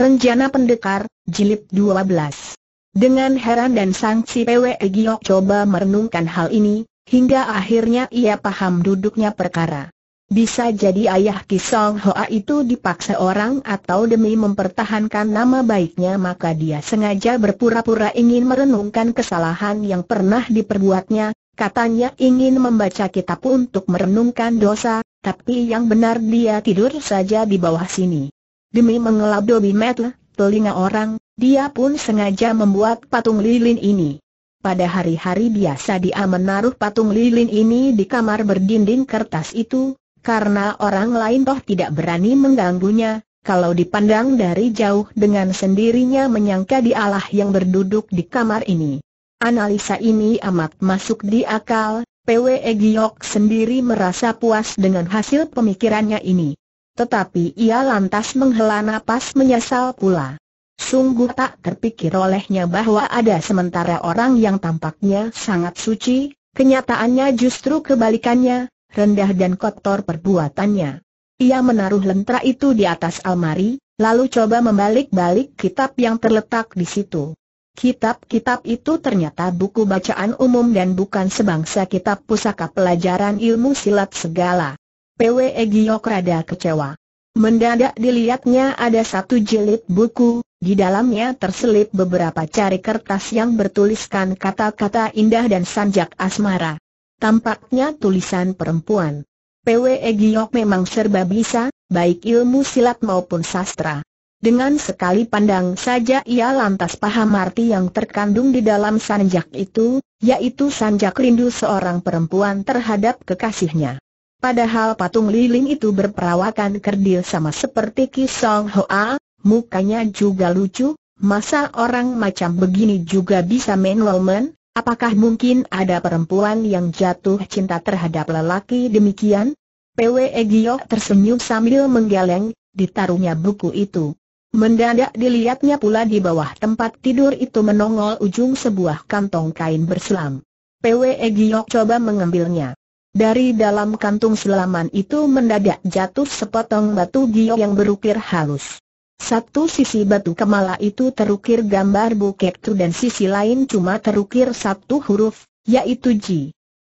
Renjana Pendekar, Jilid 12 Dengan heran dan sangsi PWE Giyok coba merenungkan hal ini, hingga akhirnya ia paham duduknya perkara. Bisa jadi ayah Kisong Hoa itu dipaksa orang atau demi mempertahankan nama baiknya maka dia sengaja berpura-pura ingin merenungkan kesalahan yang pernah diperbuatnya, katanya ingin membaca kitab untuk merenungkan dosa, tapi yang benar dia tidur saja di bawah sini. Demi mengelap dobi metal, telinga orang, dia pun sengaja membuat patung lilin ini. Pada hari-hari biasa dia menaruh patung lilin ini di kamar berdinding kertas itu, karena orang lain toh tidak berani mengganggunya, kalau dipandang dari jauh dengan sendirinya menyangka dialah yang berduduk di kamar ini. Analisa ini amat masuk di akal, PWE Giyok sendiri merasa puas dengan hasil pemikirannya ini. Tetapi ia lantas menghela napas menyesal pula. Sungguh tak terpikir olehnya bahwa ada sementara orang yang tampaknya sangat suci, kenyataannya justru kebalikannya, rendah dan kotor perbuatannya. Ia menaruh lentera itu di atas almari, lalu coba membalik-balik kitab yang terletak di situ. Kitab-kitab itu ternyata buku bacaan umum dan bukan sebangsa kitab pusaka pelajaran ilmu silat segala. PW rada kecewa. Mendadak dilihatnya ada satu jilid buku, di dalamnya terselip beberapa cari kertas yang bertuliskan kata-kata indah dan sanjak asmara. Tampaknya tulisan perempuan. PW Giok memang serba bisa, baik ilmu silat maupun sastra. Dengan sekali pandang saja ia lantas paham arti yang terkandung di dalam sanjak itu, yaitu sanjak rindu seorang perempuan terhadap kekasihnya. Padahal patung lilin itu berperawakan kerdil sama seperti Ki Song Hoa, mukanya juga lucu, masa orang macam begini juga bisa main lolmen? Apakah mungkin ada perempuan yang jatuh cinta terhadap lelaki demikian? PW Egyo tersenyum sambil menggeleng, ditaruhnya buku itu. Mendadak dilihatnya pula di bawah tempat tidur itu menongol ujung sebuah kantong kain berselam. PW Egyo coba mengambilnya. Dari dalam kantung selaman itu mendadak jatuh sepotong batu giok yang berukir halus. Satu sisi batu kemala itu terukir gambar tu dan sisi lain cuma terukir satu huruf, yaitu Ji.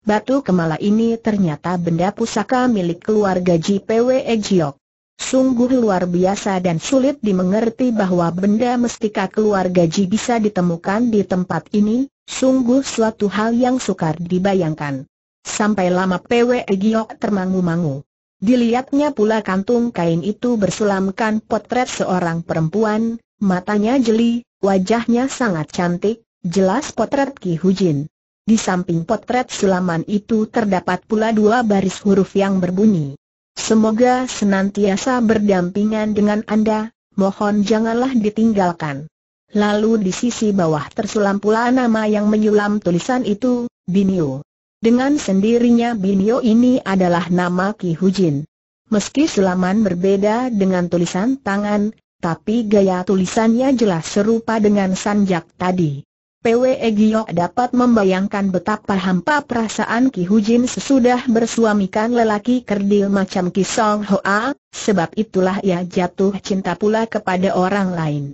Batu kemala ini ternyata benda pusaka milik keluarga Ji PW Giok. Sungguh luar biasa dan sulit dimengerti bahwa benda mestika keluarga Ji bisa ditemukan di tempat ini, sungguh suatu hal yang sukar dibayangkan. Sampai lama PWE Giok termangu-mangu. Dilihatnya pula kantung kain itu bersulamkan potret seorang perempuan, matanya jeli, wajahnya sangat cantik, jelas potret Ki Hujin. Di samping potret sulaman itu terdapat pula dua baris huruf yang berbunyi. Semoga senantiasa berdampingan dengan Anda, mohon janganlah ditinggalkan. Lalu di sisi bawah tersulam pula nama yang menyulam tulisan itu, Binyu. Dengan sendirinya Binio ini adalah nama Ki Hujin. Meski selaman berbeda dengan tulisan tangan, tapi gaya tulisannya jelas serupa dengan sanjak tadi. PW Egyo dapat membayangkan betapa hampa perasaan Ki Hujin sesudah bersuamikan lelaki kerdil macam Ki Song Hoa, sebab itulah ia jatuh cinta pula kepada orang lain.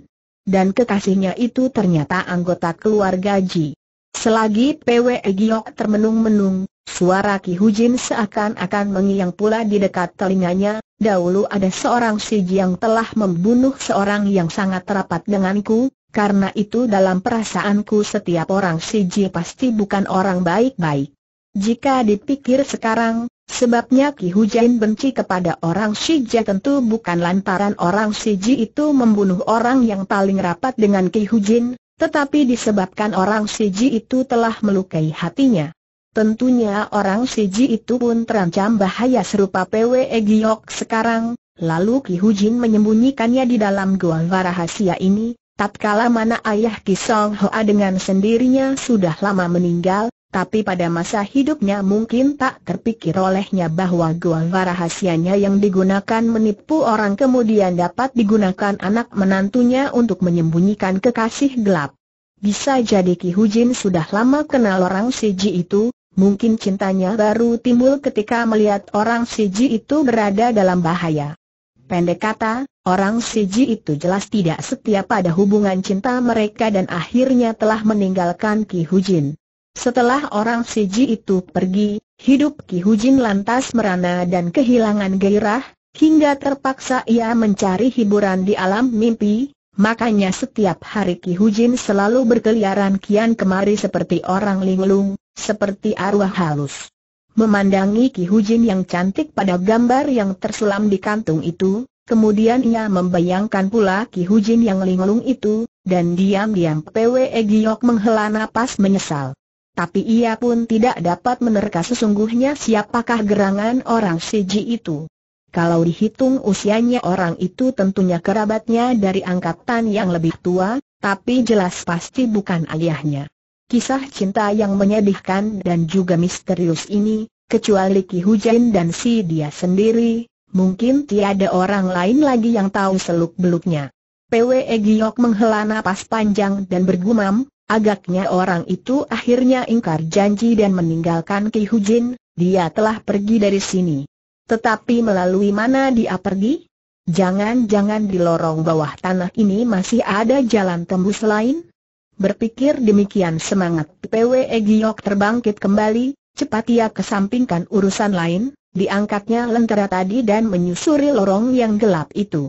Dan kekasihnya itu ternyata anggota keluarga Ji. Selagi PW Giok termenung-menung, suara Ki Hujin seakan-akan mengiang pula di dekat telinganya, dahulu ada seorang Siji yang telah membunuh seorang yang sangat rapat denganku, karena itu dalam perasaanku setiap orang Siji pasti bukan orang baik-baik. Jika dipikir sekarang, sebabnya Ki Hujin benci kepada orang Siji tentu bukan lantaran orang Siji itu membunuh orang yang paling rapat dengan Ki Hujin, tetapi disebabkan orang Siji itu telah melukai hatinya. Tentunya orang Siji itu pun terancam bahaya serupa PWE Giok sekarang, lalu Ki Hujin menyembunyikannya di dalam gua rahasia ini, tatkala mana ayah Ki Song Hoa dengan sendirinya sudah lama meninggal, tapi pada masa hidupnya mungkin tak terpikir olehnya bahwa gua rahasianya yang digunakan menipu orang kemudian dapat digunakan anak menantunya untuk menyembunyikan kekasih gelap. Bisa jadi Ki Hujin sudah lama kenal orang Siji itu, mungkin cintanya baru timbul ketika melihat orang Siji itu berada dalam bahaya. Pendek kata, orang Siji itu jelas tidak setia pada hubungan cinta mereka dan akhirnya telah meninggalkan Ki Hujin. Setelah orang Siji itu pergi, hidup Ki Hujin lantas merana dan kehilangan gairah, hingga terpaksa ia mencari hiburan di alam mimpi, makanya setiap hari Ki Hujin selalu berkeliaran kian kemari seperti orang linglung, seperti arwah halus. Memandangi Ki Hujin yang cantik pada gambar yang tersulam di kantung itu, kemudian ia membayangkan pula Ki Hujin yang linglung itu, dan diam-diam PWE Giok menghela napas menyesal tapi ia pun tidak dapat menerka sesungguhnya siapakah gerangan orang Seji itu. Kalau dihitung usianya orang itu tentunya kerabatnya dari angkatan yang lebih tua, tapi jelas pasti bukan ayahnya. Kisah cinta yang menyedihkan dan juga misterius ini, kecuali Ki Hujan dan si dia sendiri, mungkin tiada orang lain lagi yang tahu seluk-beluknya. PWE Giok menghela napas panjang dan bergumam, Agaknya orang itu akhirnya ingkar janji dan meninggalkan Ki Hujin, dia telah pergi dari sini. Tetapi melalui mana dia pergi? Jangan-jangan di lorong bawah tanah ini masih ada jalan tembus lain? Berpikir demikian semangat PWE Giok terbangkit kembali, cepat ia kesampingkan urusan lain, diangkatnya lentera tadi dan menyusuri lorong yang gelap itu.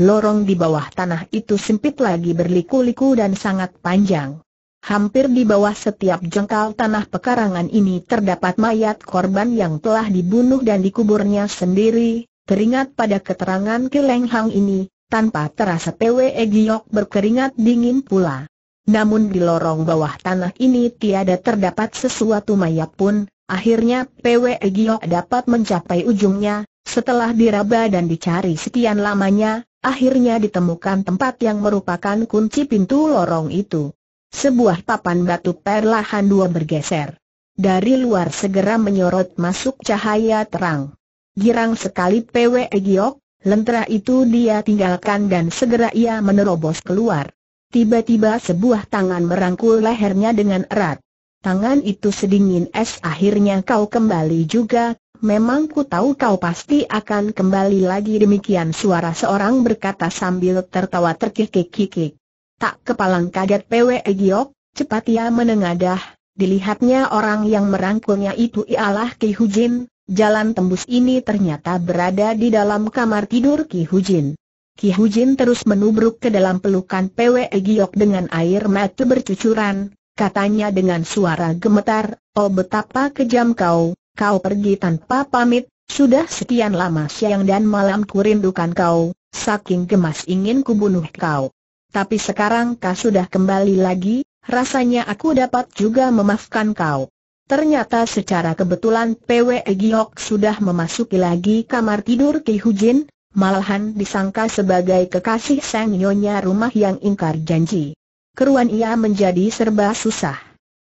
Lorong di bawah tanah itu sempit lagi berliku-liku dan sangat panjang. Hampir di bawah setiap jengkal tanah pekarangan ini terdapat mayat korban yang telah dibunuh dan dikuburnya sendiri, teringat pada keterangan Kileng Hang ini, tanpa terasa PW e Giok berkeringat dingin pula. Namun di lorong bawah tanah ini tiada terdapat sesuatu mayat pun, akhirnya PW e Giok dapat mencapai ujungnya, setelah diraba dan dicari sekian lamanya, akhirnya ditemukan tempat yang merupakan kunci pintu lorong itu. Sebuah papan batu perlahan dua bergeser. Dari luar segera menyorot masuk cahaya terang. Girang sekali PW Giok, lentera itu dia tinggalkan dan segera ia menerobos keluar. Tiba-tiba sebuah tangan merangkul lehernya dengan erat. Tangan itu sedingin es akhirnya kau kembali juga, Memang ku tahu kau pasti akan kembali lagi demikian suara seorang berkata sambil tertawa terkikik-kikik. Tak kepalang kaget PW Giok, cepat ia menengadah, dilihatnya orang yang merangkulnya itu ialah Ki Hujin, jalan tembus ini ternyata berada di dalam kamar tidur Ki Hujin. Ki Hujin terus menubruk ke dalam pelukan PW Giok dengan air mata bercucuran, katanya dengan suara gemetar, oh betapa kejam kau, kau pergi tanpa pamit, sudah sekian lama siang dan malam kurindukan kau, saking gemas ingin kubunuh kau tapi sekarang kau sudah kembali lagi, rasanya aku dapat juga memaafkan kau. Ternyata secara kebetulan PW Giok sudah memasuki lagi kamar tidur Ki Hujin, malahan disangka sebagai kekasih sang nyonya rumah yang ingkar janji. Keruan ia menjadi serba susah.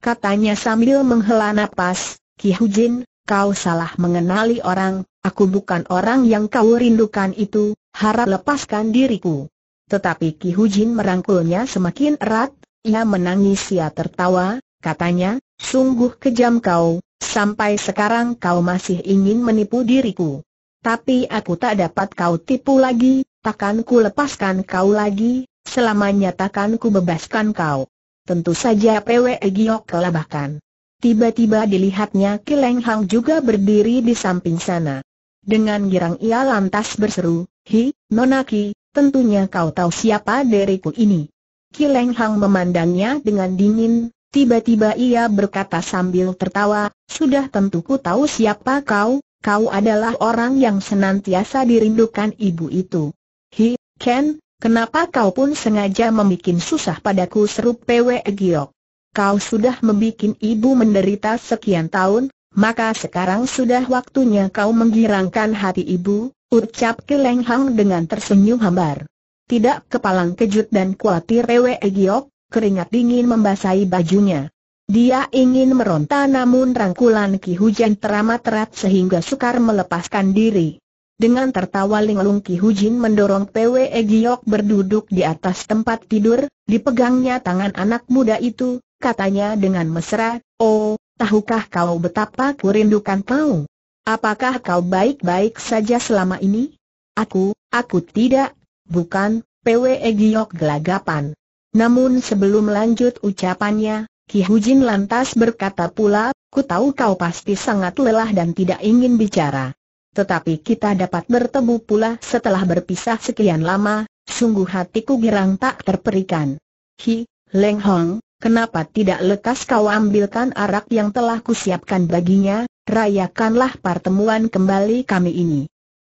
Katanya sambil menghela napas, Ki Hujin, kau salah mengenali orang, aku bukan orang yang kau rindukan itu, harap lepaskan diriku. Tetapi Ki Hujin merangkulnya semakin erat, ia menangis ia tertawa, katanya, sungguh kejam kau, sampai sekarang kau masih ingin menipu diriku. Tapi aku tak dapat kau tipu lagi, takkan ku lepaskan kau lagi, selamanya takkan ku bebaskan kau. Tentu saja PWE Giok kelabahkan. Tiba-tiba dilihatnya Kileng Hang juga berdiri di samping sana. Dengan girang ia lantas berseru, Hi, Nonaki, tentunya kau tahu siapa diriku ini. Kileng Hang memandangnya dengan dingin, tiba-tiba ia berkata sambil tertawa, sudah tentu ku tahu siapa kau, kau adalah orang yang senantiasa dirindukan ibu itu. Hi, Ken, kenapa kau pun sengaja membuat susah padaku seru Pwe Giok? Kau sudah membuat ibu menderita sekian tahun, maka sekarang sudah waktunya kau menggirangkan hati ibu, Ucap Keleng Hang dengan tersenyum hambar. Tidak kepalang kejut dan kuatir Rewe Egyok, keringat dingin membasahi bajunya. Dia ingin meronta namun rangkulan Ki Hujan teramat erat sehingga sukar melepaskan diri. Dengan tertawa linglung Ki Hujin mendorong PW Egyok berduduk di atas tempat tidur, dipegangnya tangan anak muda itu, katanya dengan mesra, Oh, tahukah kau betapa kurindukan kau? Apakah kau baik-baik saja selama ini? Aku, aku tidak, bukan, PWE Giyok gelagapan. Namun sebelum lanjut ucapannya, Ki Hujin lantas berkata pula, ku tahu kau pasti sangat lelah dan tidak ingin bicara. Tetapi kita dapat bertemu pula setelah berpisah sekian lama, sungguh hatiku girang tak terperikan. Hi, Leng Hong, Kenapa tidak lekas kau ambilkan arak yang telah kusiapkan baginya, rayakanlah pertemuan kembali kami ini.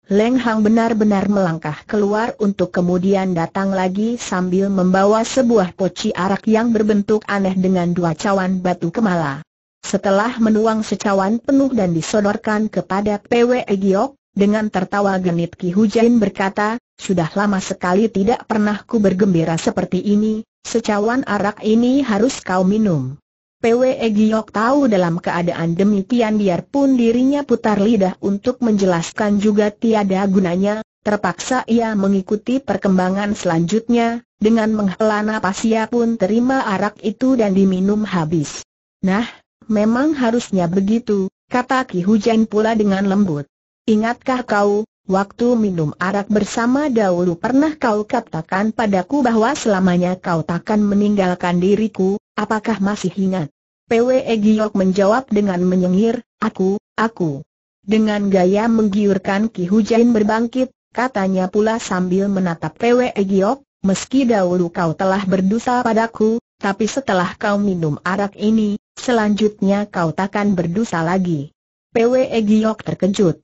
Leng Hang benar-benar melangkah keluar untuk kemudian datang lagi sambil membawa sebuah poci arak yang berbentuk aneh dengan dua cawan batu kemala. Setelah menuang secawan penuh dan disodorkan kepada PW Giok, dengan tertawa genit Ki Hujan berkata, sudah lama sekali tidak pernah ku bergembira seperti ini, Secawan arak ini harus kau minum. PWE Giok tahu dalam keadaan demikian biarpun dirinya putar lidah untuk menjelaskan juga tiada gunanya, terpaksa ia mengikuti perkembangan selanjutnya, dengan menghela napas ia pun terima arak itu dan diminum habis. Nah, memang harusnya begitu, kata Ki Hujan pula dengan lembut. Ingatkah kau, Waktu minum arak bersama dahulu pernah kau katakan padaku bahwa selamanya kau takkan meninggalkan diriku, apakah masih ingat? PWE Giok menjawab dengan menyengir, aku, aku. Dengan gaya menggiurkan Ki Hujain berbangkit, katanya pula sambil menatap PWE Giok, meski dahulu kau telah berdosa padaku, tapi setelah kau minum arak ini, selanjutnya kau takkan berdosa lagi. PWE Giok terkejut.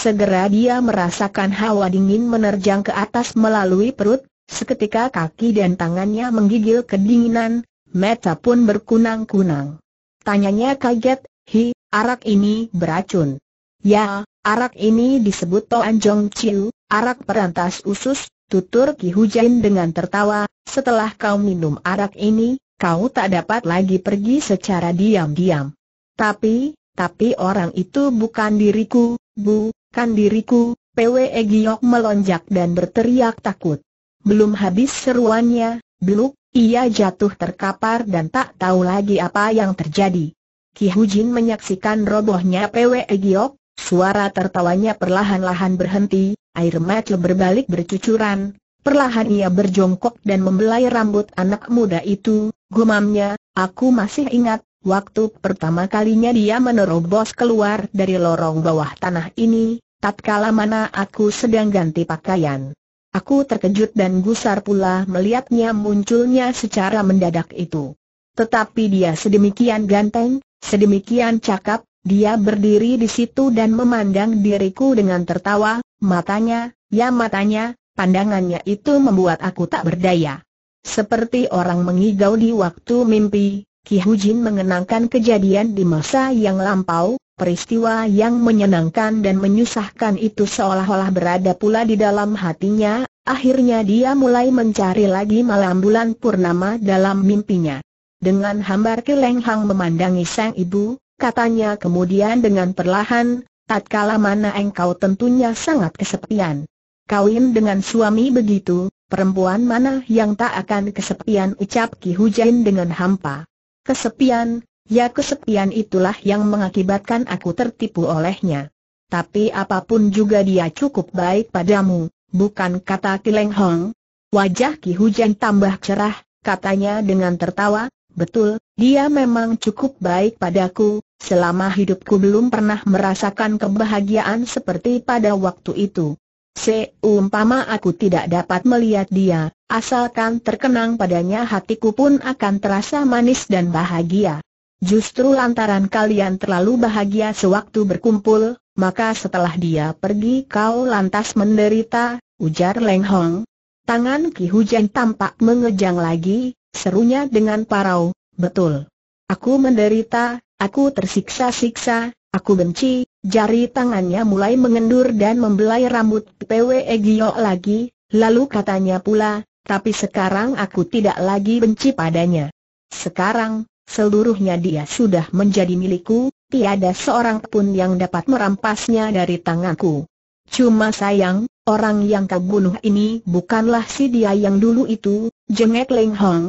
Segera dia merasakan hawa dingin menerjang ke atas melalui perut, seketika kaki dan tangannya menggigil kedinginan, mata pun berkunang-kunang. Tanyanya kaget, hi, arak ini beracun. Ya, arak ini disebut Toan Jong Chiu, arak perantas usus, tutur Ki Hujan dengan tertawa, setelah kau minum arak ini, kau tak dapat lagi pergi secara diam-diam. Tapi, tapi orang itu bukan diriku, Bu, Kan diriku, PWE Giok melonjak dan berteriak takut. Belum habis seruannya, bluk, ia jatuh terkapar dan tak tahu lagi apa yang terjadi. Ki Hujin menyaksikan robohnya PWE Giok, suara tertawanya perlahan-lahan berhenti, air mata berbalik bercucuran, perlahan ia berjongkok dan membelai rambut anak muda itu, gumamnya, aku masih ingat, Waktu pertama kalinya dia menerobos keluar dari lorong bawah tanah ini, tatkala mana aku sedang ganti pakaian. Aku terkejut dan gusar pula melihatnya munculnya secara mendadak itu. Tetapi dia sedemikian ganteng, sedemikian cakap, dia berdiri di situ dan memandang diriku dengan tertawa, matanya, ya matanya, pandangannya itu membuat aku tak berdaya. Seperti orang mengigau di waktu mimpi, Ki Hujin mengenangkan kejadian di masa yang lampau, peristiwa yang menyenangkan dan menyusahkan itu seolah-olah berada pula di dalam hatinya, akhirnya dia mulai mencari lagi malam bulan purnama dalam mimpinya. Dengan hambar Keleng memandangi sang ibu, katanya kemudian dengan perlahan, tatkala mana engkau tentunya sangat kesepian. Kawin dengan suami begitu, perempuan mana yang tak akan kesepian ucap Ki Jin dengan hampa. Kesepian, ya kesepian itulah yang mengakibatkan aku tertipu olehnya. Tapi apapun juga dia cukup baik padamu, bukan kata Kileng Hong. Wajah Ki Hujan tambah cerah, katanya dengan tertawa, betul, dia memang cukup baik padaku, selama hidupku belum pernah merasakan kebahagiaan seperti pada waktu itu. Seumpama aku tidak dapat melihat dia, asalkan terkenang padanya hatiku pun akan terasa manis dan bahagia. Justru lantaran kalian terlalu bahagia sewaktu berkumpul, maka setelah dia pergi kau lantas menderita, ujar Leng Hong. Tangan Ki Hujan tampak mengejang lagi, serunya dengan parau, betul. Aku menderita, aku tersiksa-siksa, aku benci, Jari tangannya mulai mengendur dan membelai rambut Pwe Gio lagi, lalu katanya pula, tapi sekarang aku tidak lagi benci padanya. Sekarang, seluruhnya dia sudah menjadi milikku, tiada seorang pun yang dapat merampasnya dari tanganku. Cuma sayang, orang yang kau bunuh ini bukanlah si dia yang dulu itu, jengek Leng Hong.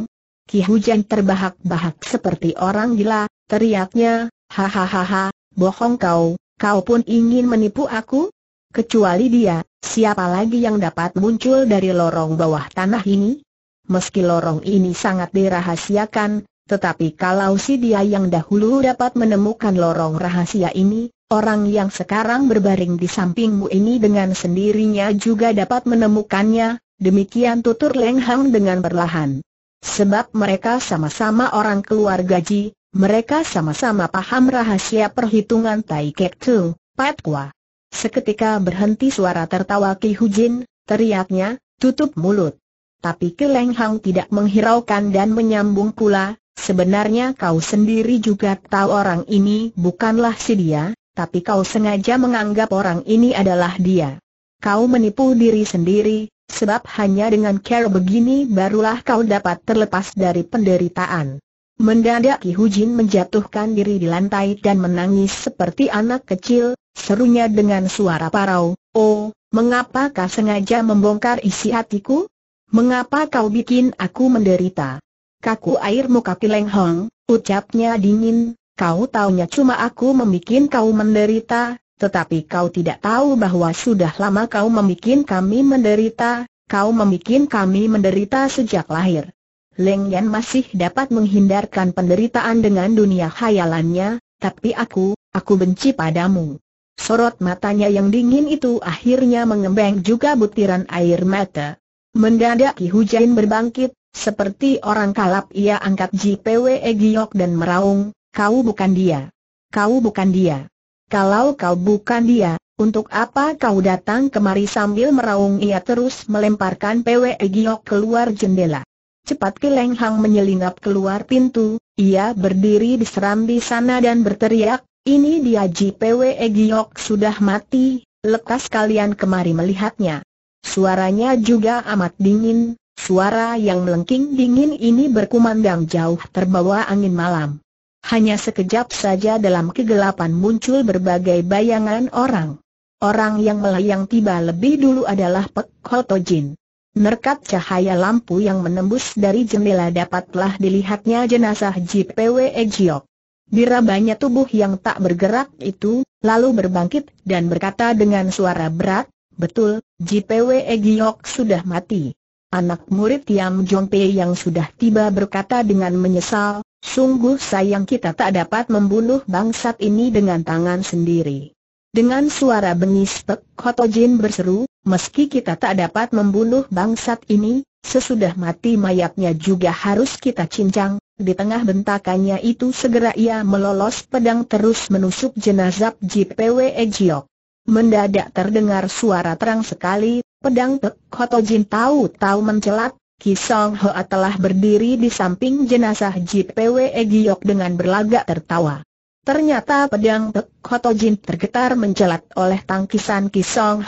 Ki Hujan terbahak-bahak seperti orang gila, teriaknya, hahaha, bohong kau, Kau pun ingin menipu aku? Kecuali dia, siapa lagi yang dapat muncul dari lorong bawah tanah ini? Meski lorong ini sangat dirahasiakan, tetapi kalau si dia yang dahulu dapat menemukan lorong rahasia ini, orang yang sekarang berbaring di sampingmu ini dengan sendirinya juga dapat menemukannya, demikian tutur Leng Hang dengan perlahan. Sebab mereka sama-sama orang keluarga Ji, mereka sama-sama paham rahasia perhitungan Tai Kek Tung, Pat Kua. Seketika berhenti suara tertawa Ki Hujin, teriaknya, tutup mulut. Tapi Leng Hang tidak menghiraukan dan menyambung pula, sebenarnya kau sendiri juga tahu orang ini bukanlah si dia, tapi kau sengaja menganggap orang ini adalah dia. Kau menipu diri sendiri, sebab hanya dengan care begini barulah kau dapat terlepas dari penderitaan. Mendadak Ki Hujin menjatuhkan diri di lantai dan menangis seperti anak kecil, serunya dengan suara parau, Oh, mengapa kau sengaja membongkar isi hatiku? Mengapa kau bikin aku menderita? Kaku air muka Pileng Hong, ucapnya dingin, kau taunya cuma aku membuat kau menderita, tetapi kau tidak tahu bahwa sudah lama kau membuat kami menderita, kau membuat kami menderita sejak lahir. Leng Yan masih dapat menghindarkan penderitaan dengan dunia khayalannya, tapi aku, aku benci padamu. Sorot matanya yang dingin itu akhirnya mengembang juga butiran air mata. Mendadak Ki Hujain berbangkit, seperti orang kalap ia angkat JPW Giok dan meraung, kau bukan dia. Kau bukan dia. Kalau kau bukan dia, untuk apa kau datang kemari sambil meraung ia terus melemparkan PW Giok keluar jendela. Cepat Kileng Hang menyelinap keluar pintu, ia berdiri di serambi sana dan berteriak, ini dia JPW Egyok sudah mati, lekas kalian kemari melihatnya. Suaranya juga amat dingin, suara yang melengking dingin ini berkumandang jauh terbawa angin malam. Hanya sekejap saja dalam kegelapan muncul berbagai bayangan orang. Orang yang melayang tiba lebih dulu adalah Pek Hotojin. Nerkat cahaya lampu yang menembus dari jendela dapatlah dilihatnya jenazah JPW Ejiok. Dirabanya tubuh yang tak bergerak itu, lalu berbangkit dan berkata dengan suara berat, Betul, JPW Egyok sudah mati. Anak murid Yang Jongpe yang sudah tiba berkata dengan menyesal, Sungguh sayang kita tak dapat membunuh bangsat ini dengan tangan sendiri. Dengan suara bengis Pek Kotojin berseru, Meski kita tak dapat membunuh bangsat ini, sesudah mati mayatnya juga harus kita cincang. Di tengah bentakannya itu segera ia melolos pedang terus menusuk jenazah JPW Ejiok. Mendadak terdengar suara terang sekali, pedang Tek Jin tahu-tahu mencelat, Kisong Ho telah berdiri di samping jenazah JPW Ejiok dengan berlagak tertawa. Ternyata pedang Tek Jin tergetar mencelat oleh tangkisan Kisong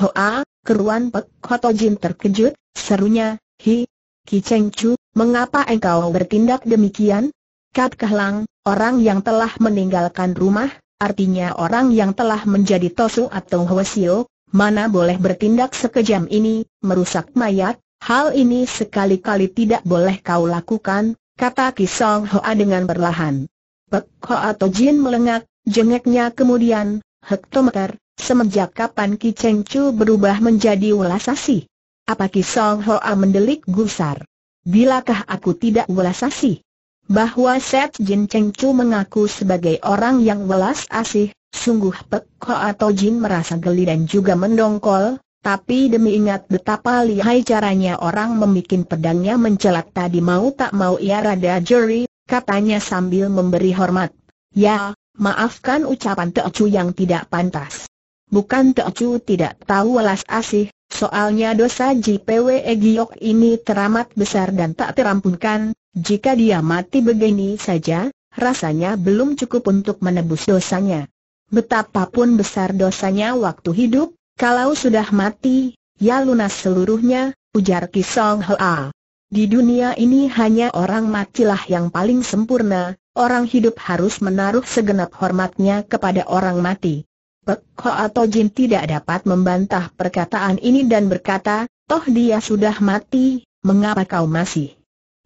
Keruan Pek Jin terkejut, serunya, Hi, Ki Cheng Chu, mengapa engkau bertindak demikian? Kat kehilang, orang yang telah meninggalkan rumah, artinya orang yang telah menjadi Tosu atau Hwasio, mana boleh bertindak sekejam ini, merusak mayat, hal ini sekali-kali tidak boleh kau lakukan, kata Ki Song Hoa dengan perlahan. Pek Koto Jin melengak, jengeknya kemudian, hektometer, Semenjak kapan Ki Cheng Chu berubah menjadi welasasi? Apa Ki Song Hoa mendelik gusar? Bilakah aku tidak welasasi? Bahwa Set Jin Cheng Chu mengaku sebagai orang yang welas asih, sungguh Pek atau Jin merasa geli dan juga mendongkol, tapi demi ingat betapa lihai caranya orang memikin pedangnya mencelat tadi mau tak mau ia rada jeri, katanya sambil memberi hormat. Ya, maafkan ucapan Chu yang tidak pantas. Bukan Teocu tidak tahu alas asih, soalnya dosa JPW Egyok ini teramat besar dan tak terampunkan, jika dia mati begini saja, rasanya belum cukup untuk menebus dosanya. Betapapun besar dosanya waktu hidup, kalau sudah mati, ya lunas seluruhnya, ujar Kisong Hoa. Di dunia ini hanya orang matilah yang paling sempurna, orang hidup harus menaruh segenap hormatnya kepada orang mati. Pek Ho atau Jin tidak dapat membantah perkataan ini dan berkata, toh dia sudah mati, mengapa kau masih?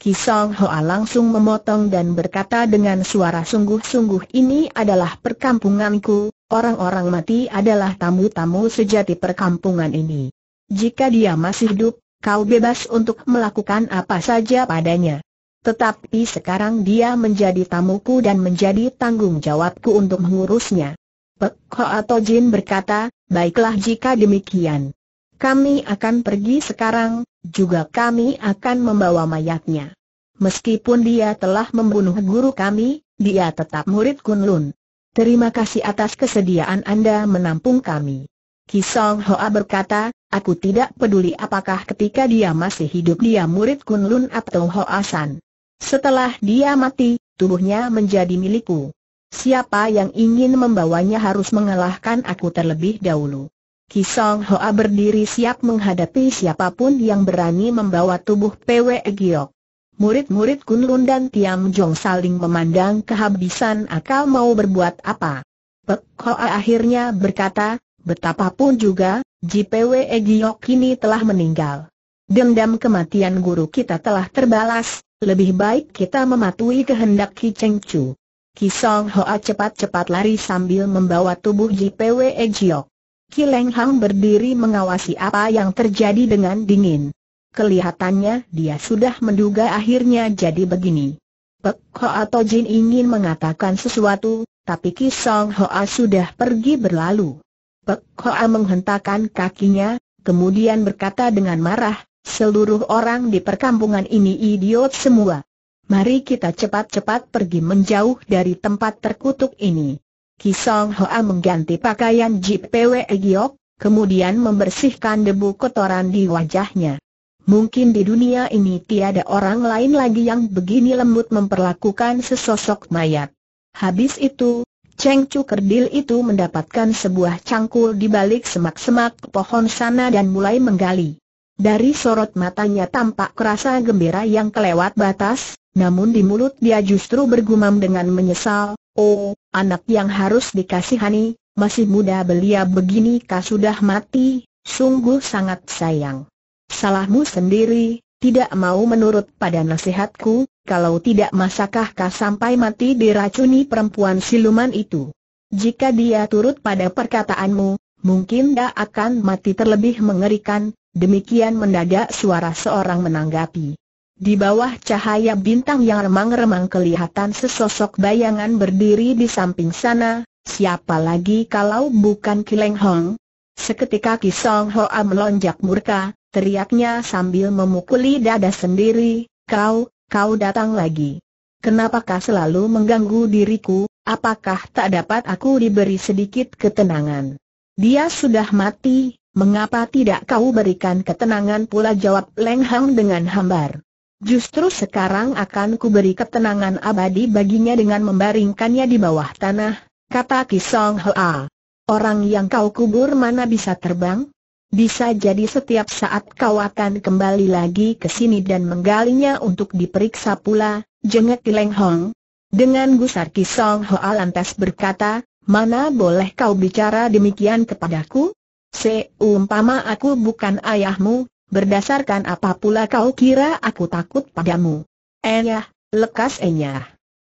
Kisong Hoa langsung memotong dan berkata dengan suara sungguh-sungguh ini adalah perkampunganku, orang-orang mati adalah tamu-tamu sejati perkampungan ini. Jika dia masih hidup, kau bebas untuk melakukan apa saja padanya. Tetapi sekarang dia menjadi tamuku dan menjadi tanggung jawabku untuk mengurusnya. Pekho Ho atau Jin berkata, baiklah jika demikian. Kami akan pergi sekarang, juga kami akan membawa mayatnya. Meskipun dia telah membunuh guru kami, dia tetap murid Kunlun. Terima kasih atas kesediaan Anda menampung kami. Kisong Hoa berkata, aku tidak peduli apakah ketika dia masih hidup dia murid Kunlun atau Hoa San. Setelah dia mati, tubuhnya menjadi milikku. Siapa yang ingin membawanya harus mengalahkan aku terlebih dahulu. Kisong Hoa berdiri siap menghadapi siapapun yang berani membawa tubuh Pwe Giok. Murid-murid Kunlun dan Tiam Jong saling memandang kehabisan akal mau berbuat apa. Pek Hoa akhirnya berkata, betapapun juga, JPW Giok kini telah meninggal. Dendam kematian guru kita telah terbalas, lebih baik kita mematuhi kehendak Ki Cheng Chu. Kisong Hoa cepat-cepat lari sambil membawa tubuh JPW Ejiok. Kileng Hang berdiri mengawasi apa yang terjadi dengan dingin. Kelihatannya dia sudah menduga akhirnya jadi begini. Pek Hoa Tojin ingin mengatakan sesuatu, tapi Kisong Hoa sudah pergi berlalu. Pek Hoa menghentakkan kakinya, kemudian berkata dengan marah, seluruh orang di perkampungan ini idiot semua. Mari kita cepat-cepat pergi menjauh dari tempat terkutuk ini. Kisong Hoa mengganti pakaian Jip Pwe Giok, kemudian membersihkan debu kotoran di wajahnya. Mungkin di dunia ini tiada orang lain lagi yang begini lembut memperlakukan sesosok mayat. Habis itu, Cheng Chu Kerdil itu mendapatkan sebuah cangkul di balik semak-semak pohon sana dan mulai menggali. Dari sorot matanya tampak kerasa gembira yang kelewat batas, namun di mulut dia justru bergumam dengan menyesal, oh, anak yang harus dikasihani, masih muda belia begini kah sudah mati, sungguh sangat sayang. Salahmu sendiri, tidak mau menurut pada nasihatku, kalau tidak masakah kah sampai mati diracuni perempuan siluman itu. Jika dia turut pada perkataanmu, mungkin dia akan mati terlebih mengerikan, demikian mendadak suara seorang menanggapi. Di bawah cahaya bintang yang remang-remang kelihatan sesosok bayangan berdiri di samping sana, siapa lagi kalau bukan Kileng Hong? Seketika Ki Song Hoa melonjak murka, teriaknya sambil memukuli dada sendiri, kau, kau datang lagi. Kenapakah selalu mengganggu diriku, apakah tak dapat aku diberi sedikit ketenangan? Dia sudah mati, mengapa tidak kau berikan ketenangan pula jawab Leng Hong dengan hambar. Justru sekarang akan kuberi ketenangan abadi baginya dengan membaringkannya di bawah tanah, kata Kisong Hoa. Orang yang kau kubur mana bisa terbang? Bisa jadi setiap saat kau akan kembali lagi ke sini dan menggalinya untuk diperiksa pula, jengek Leng Hong. Dengan gusar Kisong Hoa lantas berkata, mana boleh kau bicara demikian kepadaku? Seumpama aku bukan ayahmu, Berdasarkan apa pula kau kira aku takut padamu? Enyah, lekas enyah.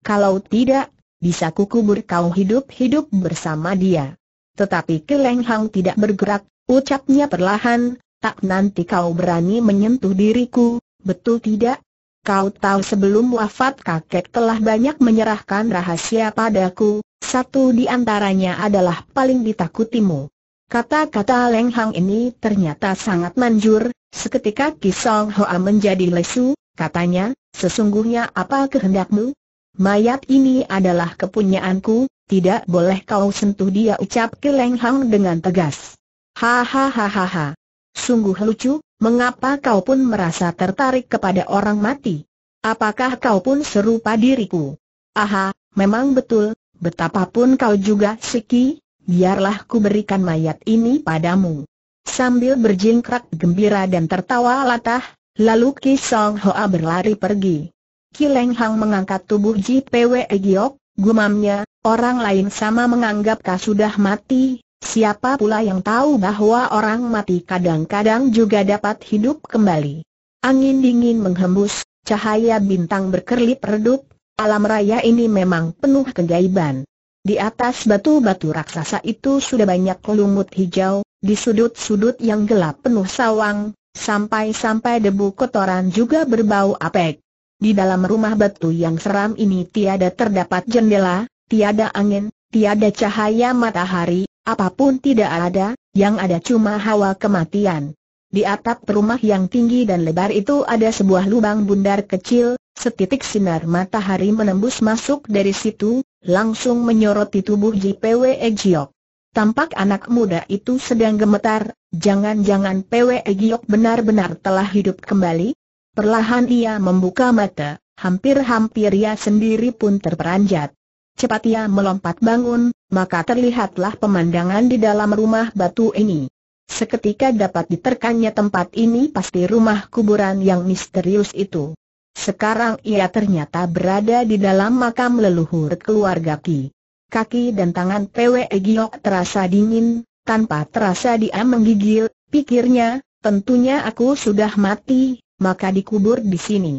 Kalau tidak, bisa kukubur kau hidup-hidup bersama dia. Tetapi Keleng tidak bergerak, ucapnya perlahan, tak nanti kau berani menyentuh diriku, betul tidak? Kau tahu sebelum wafat kakek telah banyak menyerahkan rahasia padaku, satu di antaranya adalah paling ditakutimu. Kata-kata Leng Hang ini ternyata sangat manjur, seketika Kisong Hoa menjadi lesu, katanya, sesungguhnya apa kehendakmu? Mayat ini adalah kepunyaanku, tidak boleh kau sentuh dia ucap ke Leng Hang dengan tegas. Hahaha. Sungguh lucu, mengapa kau pun merasa tertarik kepada orang mati? Apakah kau pun serupa diriku? Aha, memang betul, betapapun kau juga Siki, biarlah ku berikan mayat ini padamu. Sambil berjingkrak gembira dan tertawa latah, lalu Ki Song Hoa berlari pergi. Ki Leng Hang mengangkat tubuh Ji Pwe Giok, gumamnya, orang lain sama menganggap kau sudah mati, siapa pula yang tahu bahwa orang mati kadang-kadang juga dapat hidup kembali. Angin dingin menghembus, cahaya bintang berkerlip redup, alam raya ini memang penuh kegaiban. Di atas batu-batu raksasa itu sudah banyak lumut hijau, di sudut-sudut yang gelap penuh sawang, sampai-sampai debu kotoran juga berbau apek. Di dalam rumah batu yang seram ini tiada terdapat jendela, tiada angin, tiada cahaya matahari, apapun tidak ada, yang ada cuma hawa kematian. Di atap rumah yang tinggi dan lebar itu ada sebuah lubang bundar kecil, setitik sinar matahari menembus masuk dari situ, langsung menyoroti tubuh JPW Egyok. Tampak anak muda itu sedang gemetar, jangan-jangan PW Egyok benar-benar telah hidup kembali? Perlahan ia membuka mata, hampir-hampir ia sendiri pun terperanjat. Cepat ia melompat bangun, maka terlihatlah pemandangan di dalam rumah batu ini. Seketika dapat diterkannya tempat ini pasti rumah kuburan yang misterius itu. Sekarang ia ternyata berada di dalam makam leluhur keluarga Ki. Kaki dan tangan PW Giok terasa dingin, tanpa terasa dia menggigil, pikirnya, tentunya aku sudah mati, maka dikubur di sini.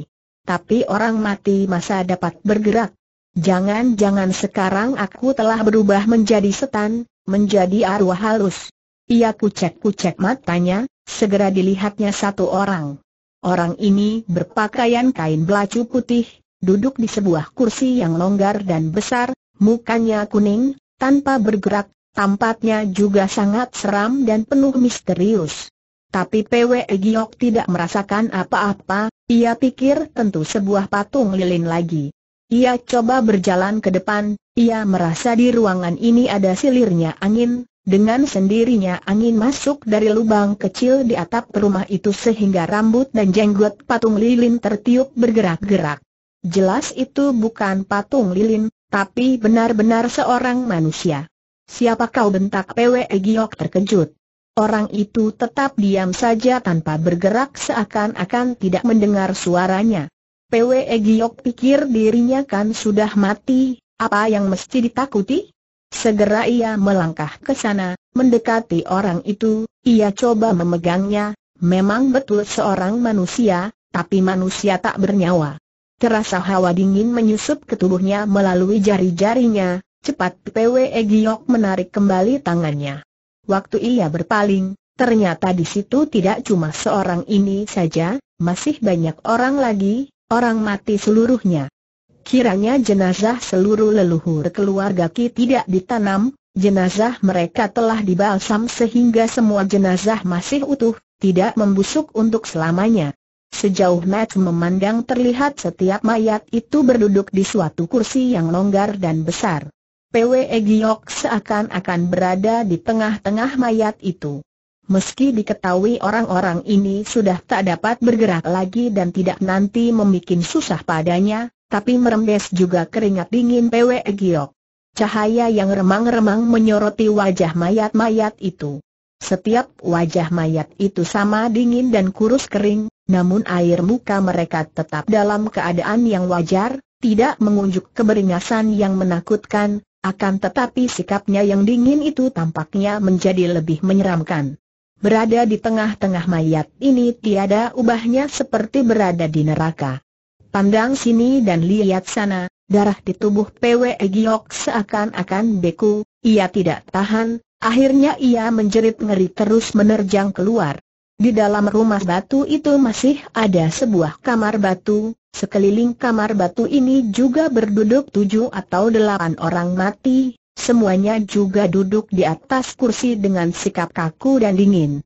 Tapi orang mati masa dapat bergerak. Jangan-jangan sekarang aku telah berubah menjadi setan, menjadi arwah halus. Ia kucek-kucek matanya, segera dilihatnya satu orang. Orang ini berpakaian kain belacu putih, duduk di sebuah kursi yang longgar dan besar, mukanya kuning, tanpa bergerak, tampaknya juga sangat seram dan penuh misterius. Tapi Pwe Giok tidak merasakan apa-apa, ia pikir tentu sebuah patung lilin lagi. Ia coba berjalan ke depan, ia merasa di ruangan ini ada silirnya angin, dengan sendirinya angin masuk dari lubang kecil di atap rumah itu sehingga rambut dan jenggot patung lilin tertiup bergerak-gerak. Jelas itu bukan patung lilin, tapi benar-benar seorang manusia. Siapa kau bentak Pwe Giok terkejut. Orang itu tetap diam saja tanpa bergerak seakan-akan tidak mendengar suaranya. Pwe Giok pikir dirinya kan sudah mati, apa yang mesti ditakuti? Segera ia melangkah ke sana, mendekati orang itu, ia coba memegangnya, memang betul seorang manusia, tapi manusia tak bernyawa. Terasa hawa dingin menyusup ke tubuhnya melalui jari-jarinya, cepat PW e Giok menarik kembali tangannya. Waktu ia berpaling, ternyata di situ tidak cuma seorang ini saja, masih banyak orang lagi, orang mati seluruhnya. Kiranya jenazah seluruh leluhur keluarga Ki tidak ditanam, jenazah mereka telah dibalsam sehingga semua jenazah masih utuh, tidak membusuk untuk selamanya. Sejauh Matt memandang terlihat setiap mayat itu berduduk di suatu kursi yang longgar dan besar. PWE Giok seakan-akan berada di tengah-tengah mayat itu. Meski diketahui orang-orang ini sudah tak dapat bergerak lagi dan tidak nanti membuat susah padanya, tapi merembes juga keringat dingin Pwe Giok. Cahaya yang remang-remang menyoroti wajah mayat-mayat itu. Setiap wajah mayat itu sama dingin dan kurus kering, namun air muka mereka tetap dalam keadaan yang wajar, tidak mengunjuk keberingasan yang menakutkan, akan tetapi sikapnya yang dingin itu tampaknya menjadi lebih menyeramkan. Berada di tengah-tengah mayat ini tiada ubahnya seperti berada di neraka. Pandang sini dan lihat sana, darah di tubuh PW Giok seakan-akan beku, ia tidak tahan, akhirnya ia menjerit ngeri terus menerjang keluar. Di dalam rumah batu itu masih ada sebuah kamar batu, sekeliling kamar batu ini juga berduduk tujuh atau delapan orang mati, semuanya juga duduk di atas kursi dengan sikap kaku dan dingin.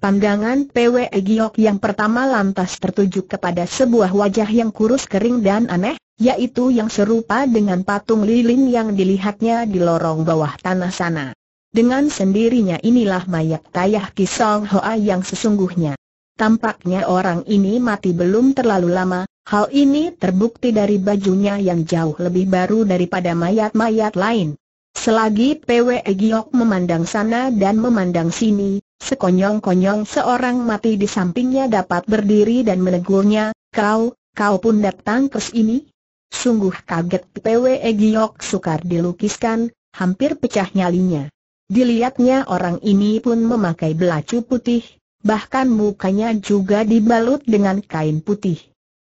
Pandangan PW Giok yang pertama lantas tertuju kepada sebuah wajah yang kurus kering dan aneh, yaitu yang serupa dengan patung lilin yang dilihatnya di lorong bawah tanah sana. Dengan sendirinya inilah mayat Tayah Kisong Hoa yang sesungguhnya. Tampaknya orang ini mati belum terlalu lama, hal ini terbukti dari bajunya yang jauh lebih baru daripada mayat-mayat lain. Selagi PW Giok memandang sana dan memandang sini, Sekonyong-konyong seorang mati di sampingnya dapat berdiri dan menegurnya, kau, kau pun datang ke sini? Sungguh kaget PW Egyok, sukar dilukiskan, hampir pecah nyalinya. Dilihatnya orang ini pun memakai belacu putih, bahkan mukanya juga dibalut dengan kain putih.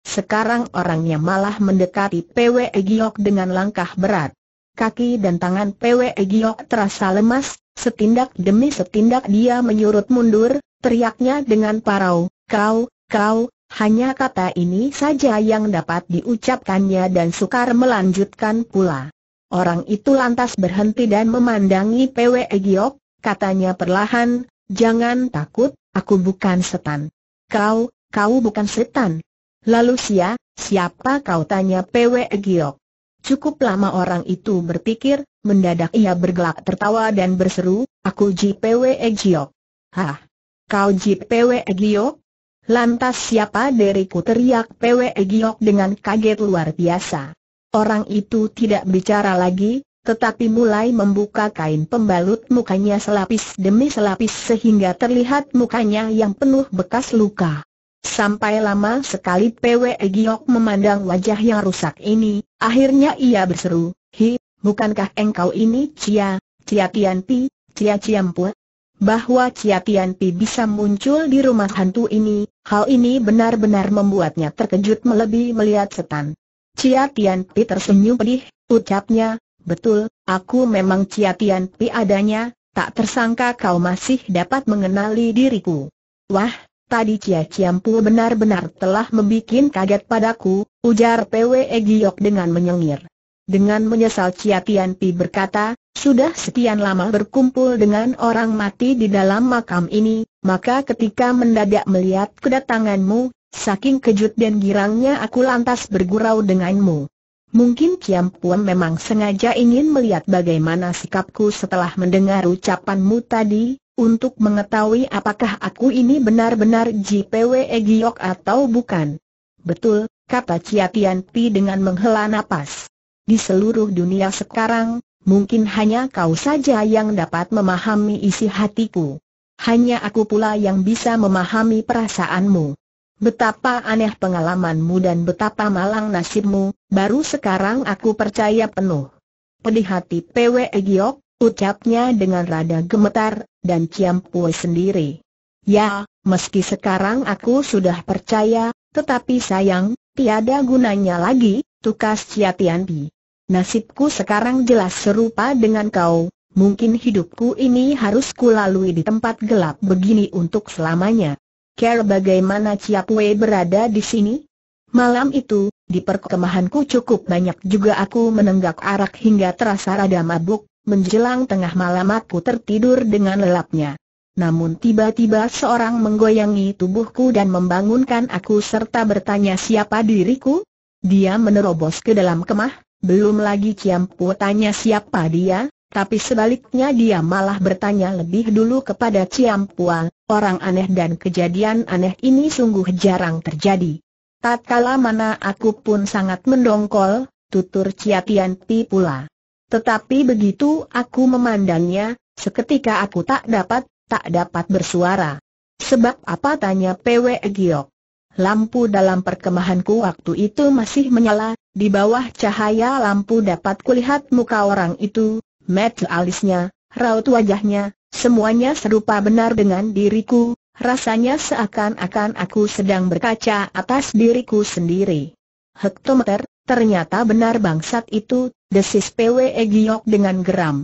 Sekarang orangnya malah mendekati PW Egyok dengan langkah berat kaki dan tangan PWE Giok terasa lemas, setindak demi setindak dia menyurut mundur, teriaknya dengan parau, kau, kau, hanya kata ini saja yang dapat diucapkannya dan sukar melanjutkan pula. Orang itu lantas berhenti dan memandangi PWE Giok, katanya perlahan, jangan takut, aku bukan setan. Kau, kau bukan setan. Lalu sia, siapa kau tanya PWE Giok? Cukup lama orang itu berpikir, mendadak ia bergelak tertawa dan berseru, aku JPW Egyok. Hah? Kau JPW Egyok? Lantas siapa diriku teriak PW Egyok dengan kaget luar biasa. Orang itu tidak bicara lagi, tetapi mulai membuka kain pembalut mukanya selapis demi selapis sehingga terlihat mukanya yang penuh bekas luka. Sampai lama sekali PW Giok memandang wajah yang rusak ini, akhirnya ia berseru, Hi, bukankah engkau ini Cia, Cia Tianpi, Cia Ciampua? Bahwa Cia Tianpi bisa muncul di rumah hantu ini, hal ini benar-benar membuatnya terkejut melebih melihat setan. Cia Tianpi tersenyum pedih, ucapnya, betul, aku memang Cia Tianpi adanya, tak tersangka kau masih dapat mengenali diriku. Wah, Tadi Cia Ciampu benar-benar telah membuat kaget padaku, ujar PWE Giok dengan menyengir. Dengan menyesal Cia Tianpi berkata, sudah sekian lama berkumpul dengan orang mati di dalam makam ini, maka ketika mendadak melihat kedatanganmu, saking kejut dan girangnya aku lantas bergurau denganmu. Mungkin Ciampu memang sengaja ingin melihat bagaimana sikapku setelah mendengar ucapanmu tadi, untuk mengetahui apakah aku ini benar-benar JPW Egyok atau bukan. Betul, kata Chia Tian Pi dengan menghela napas. Di seluruh dunia sekarang, mungkin hanya kau saja yang dapat memahami isi hatiku. Hanya aku pula yang bisa memahami perasaanmu. Betapa aneh pengalamanmu dan betapa malang nasibmu, baru sekarang aku percaya penuh. Pedih hati PW Egiok, ucapnya dengan rada gemetar, dan Ciam Pui sendiri. Ya, meski sekarang aku sudah percaya, tetapi sayang, tiada gunanya lagi, tukas Cia Tian Pi. Nasibku sekarang jelas serupa dengan kau, mungkin hidupku ini harus kulalui di tempat gelap begini untuk selamanya. Care bagaimana Cia Pui berada di sini? Malam itu, di perkemahanku cukup banyak juga aku menenggak arak hingga terasa rada mabuk, Menjelang tengah malam aku tertidur dengan lelapnya. Namun tiba-tiba seorang menggoyangi tubuhku dan membangunkan aku serta bertanya siapa diriku? Dia menerobos ke dalam kemah, belum lagi Ciampu tanya siapa dia, tapi sebaliknya dia malah bertanya lebih dulu kepada Ciampua, orang aneh dan kejadian aneh ini sungguh jarang terjadi. Tak Tatkala mana aku pun sangat mendongkol, tutur Ciatian Pi pula. Tetapi begitu aku memandangnya, seketika aku tak dapat, tak dapat bersuara. Sebab apa tanya PW Giok? Lampu dalam perkemahanku waktu itu masih menyala, di bawah cahaya lampu dapat kulihat muka orang itu, met alisnya, raut wajahnya, semuanya serupa benar dengan diriku, rasanya seakan-akan aku sedang berkaca atas diriku sendiri. Hektometer, ternyata benar bangsat itu desis PWE Giok dengan geram.